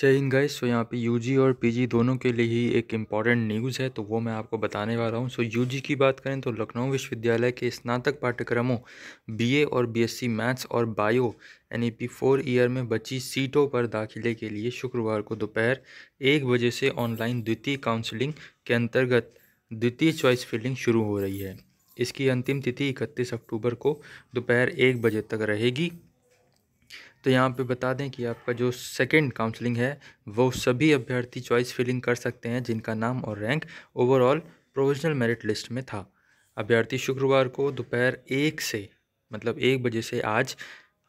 जय Hind guys so यहाँ पे यूजी और पीजी दोनों के लिए ही एक इम्पॉर्टेंट न्यूज़ है तो वो मैं आपको बताने वाला हूँ सो so, यूजी की बात करें तो लखनऊ विश्वविद्यालय के स्नातक पाठ्यक्रमों बीए और बीएससी मैथ्स और बायो यानी पी फोर ईयर में बची सीटों पर दाखिले के लिए शुक्रवार को दोपहर एक बजे से ऑनलाइन द्वितीय काउंसलिंग के अंतर्गत द्वितीय चॉइस फील्डिंग शुरू हो रही है इसकी अंतिम तिथि इकतीस अक्टूबर को दोपहर एक बजे तक रहेगी तो यहाँ पे बता दें कि आपका जो सेकंड काउंसलिंग है वो सभी अभ्यर्थी चॉइस फिलिंग कर सकते हैं जिनका नाम और rank overall provisional merit list में था अभ्यर्थी शुक्रवार को दोपहर एक से मतलब एक बजे से आज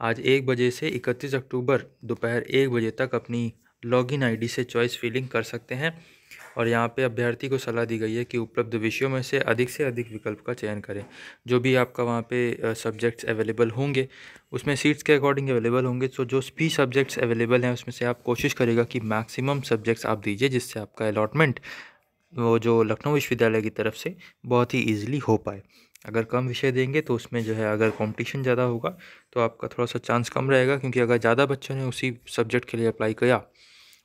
आज एक बजे से इकतीस अक्टूबर दोपहर एक बजे तक अपनी लॉगिन आईडी से चॉइस फिलिंग कर सकते हैं और यहाँ पे अभ्यर्थी को सलाह दी गई है कि उपलब्ध विषयों में से अधिक से अधिक विकल्प का चयन करें जो भी आपका वहाँ पे सब्जेक्ट्स अवेलेबल होंगे उसमें सीट्स के अकॉर्डिंग अवेलेबल होंगे तो जो भी सब्जेक्ट्स अवेलेबल हैं उसमें से आप कोशिश करेगा कि मैक्सिमम सब्जेक्ट्स आप दीजिए जिससे आपका अलॉटमेंट वो जो लखनऊ विश्वविद्यालय की तरफ से बहुत ही ईजिली हो पाए अगर कम विषय देंगे तो उसमें जो है अगर कॉम्पिटिशन ज़्यादा होगा तो आपका थोड़ा सा चांस कम रहेगा क्योंकि अगर ज़्यादा बच्चों ने उसी सब्जेक्ट के लिए अप्लाई किया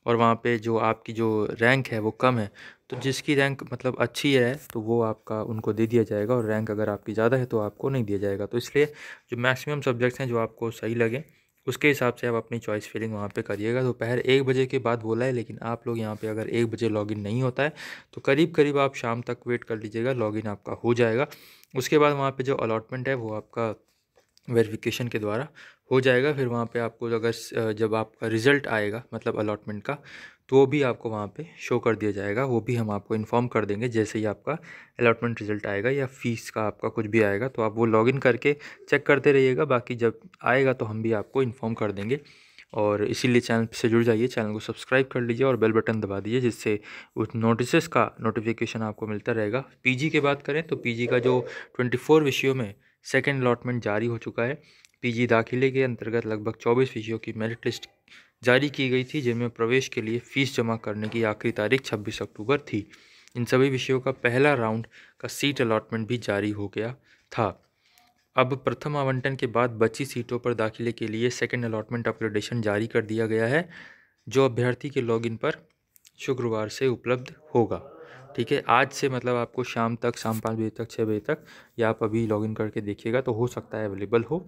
और वहाँ पे जो आपकी जो रैंक है वो कम है तो जिसकी रैंक मतलब अच्छी है तो वो आपका उनको दे दिया जाएगा और रैंक अगर आपकी ज़्यादा है तो आपको नहीं दिया जाएगा तो इसलिए जो मैक्सिमम सब्जेक्ट्स हैं जो आपको सही लगे उसके हिसाब से आप अपनी चॉइस फिलिंग वहाँ पे करिएगा दोपहर तो एक बजे के बाद बोला है लेकिन आप लोग यहाँ पे अगर एक बजे लॉगिन नहीं होता है तो करीब करीब आप शाम तक वेट कर लीजिएगा लॉगिन आपका हो जाएगा उसके बाद वहाँ पे जो अलॉटमेंट है वो आपका वेरिफिकेशन के द्वारा हो जाएगा फिर वहाँ पे आपको अगर जब आपका रिज़ल्ट आएगा मतलब अलॉटमेंट का तो वो भी आपको वहाँ पे शो कर दिया जाएगा वो भी हम आपको इन्फॉर्म कर देंगे जैसे ही आपका अलॉटमेंट रिज़ल्ट आएगा या फ़ीस का आपका कुछ भी आएगा तो आप वो लॉगिन करके चेक करते रहिएगा बाकी जब आएगा तो हम भी आपको इन्फॉर्म कर देंगे और इसीलिए चैनल से जुड़ जाइए चैनल को सब्सक्राइब कर लीजिए और बेल बटन दबा दीजिए जिससे उस नोटिसेस का नोटिफिकेशन आपको मिलता रहेगा पीजी के बात करें तो पीजी का जो 24 विषयों में सेकेंड अलाटमेंट जारी हो चुका है पीजी दाखिले के अंतर्गत लगभग 24 विषयों की मेरिट लिस्ट जारी की गई थी जिनमें प्रवेश के लिए फीस जमा करने की आखिरी तारीख 26 अक्टूबर थी इन सभी विषयों का पहला राउंड का सीट अलाटमेंट भी जारी हो गया था अब प्रथम आवंटन के बाद बची सीटों पर दाखिले के लिए सेकेंड अलाटमेंट अपग्रेडेशन जारी कर दिया गया है जो अभ्यर्थी के लॉगिन पर शुक्रवार से उपलब्ध होगा ठीक है आज से मतलब आपको शाम तक शाम पाँच बजे तक छः बजे तक या आप अभी लॉगिन करके देखिएगा तो हो सकता है अवेलेबल हो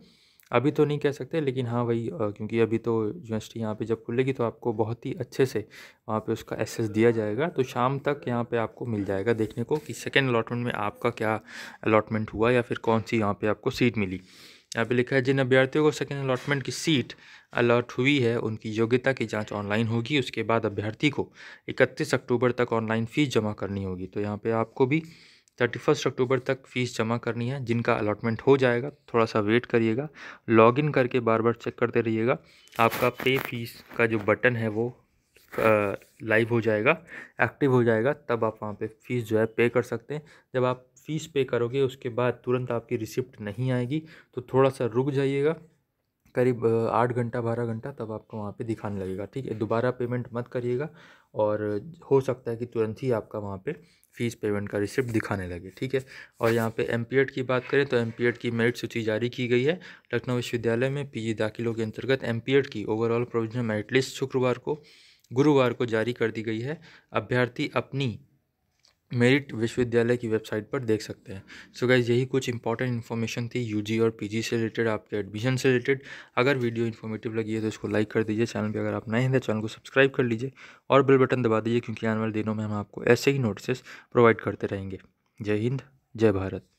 अभी तो नहीं कह सकते लेकिन हाँ वही क्योंकि अभी तो यूनिवर्सिटी यहाँ पे जब खुलेगी तो आपको बहुत ही अच्छे से वहाँ पे उसका एसेस दिया जाएगा तो शाम तक यहाँ पे आपको मिल जाएगा देखने को कि सेकेंड अलाटमेंट में आपका क्या अलाटमेंट हुआ या फिर कौन सी यहाँ पर आपको सीट मिली यहाँ पे लिखा है जिन अभ्यर्थियों को सेकेंड अलॉटमेंट की सीट अलॉट हुई है उनकी योग्यता की जांच ऑनलाइन होगी उसके बाद अभ्यर्थी को 31 अक्टूबर तक ऑनलाइन फ़ीस जमा करनी होगी तो यहाँ पे आपको भी थर्टी फर्स्ट अक्टूबर तक फ़ीस जमा करनी है जिनका अलॉटमेंट हो जाएगा थोड़ा सा वेट करिएगा लॉगिन करके बार बार चेक करते रहिएगा आपका पे फीस का जो बटन है वो लाइव हो जाएगा एक्टिव हो जाएगा तब आप वहाँ पे फ़ीस जो है पे कर सकते हैं जब आप फ़ीस पे करोगे उसके बाद तुरंत आपकी रिसिप्ट नहीं आएगी तो थोड़ा सा रुक जाइएगा करीब आठ घंटा बारह घंटा तब आपको वहाँ पे दिखाने लगेगा ठीक है दोबारा पेमेंट मत करिएगा और हो सकता है कि तुरंत ही आपका वहाँ पे फ़ीस पेमेंट का रिसिप्ट दिखाने लगे ठीक है और यहाँ पे एम की बात करें तो एम की मेरिट सूची जारी की गई है लखनऊ विश्वविद्यालय में पी दाखिलों के अंतर्गत एम की ओवरऑल प्रोविजनल मेरिट लिस्ट शुक्रवार को गुरुवार को जारी कर दी गई है अभ्यर्थी अपनी मेरिट विश्वविद्यालय की वेबसाइट पर देख सकते हैं सो so गाइज यही कुछ इंपॉर्टेंट इन्फॉर्मेशन थी यूजी और पीजी से रिलेटेड आपके एडमिशन से रिलेटेड अगर वीडियो इन्फॉर्मेटिव लगी है तो इसको लाइक कर दीजिए चैनल पे अगर आप नए हैं तो चैनल को सब्सक्राइब कर लीजिए और बेल बटन दबा दीजिए क्योंकि आने वाले दिनों में हम आपको ऐसे ही नोटिस प्रोवाइड करते रहेंगे जय हिंद जय भारत